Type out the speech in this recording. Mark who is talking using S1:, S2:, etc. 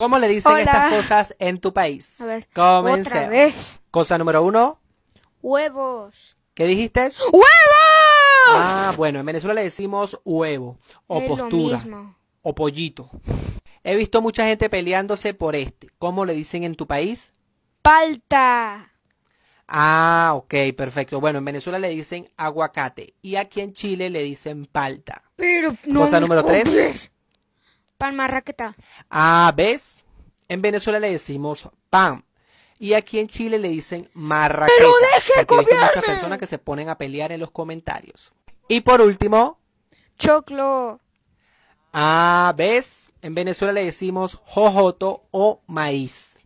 S1: ¿Cómo le dicen estas cosas en tu país? A ver. Comencemos. Cosa número uno.
S2: Huevos.
S1: ¿Qué dijiste? ¡Huevos! Ah, bueno, en Venezuela le decimos huevo o postura o pollito. He visto mucha gente peleándose por este. ¿Cómo le dicen en tu país?
S3: Palta.
S1: Ah, ok, perfecto. Bueno, en Venezuela le dicen aguacate y aquí en Chile le dicen palta.
S4: Pero no Cosa número tres. Pan marraqueta.
S1: Ah, ¿ves? En Venezuela le decimos pan. Y aquí en Chile le dicen marraqueta. ¡Pero deje porque hay muchas personas que se ponen a pelear en los comentarios. Y por último. Choclo. Ah, ¿ves? En Venezuela le decimos jojoto o maíz.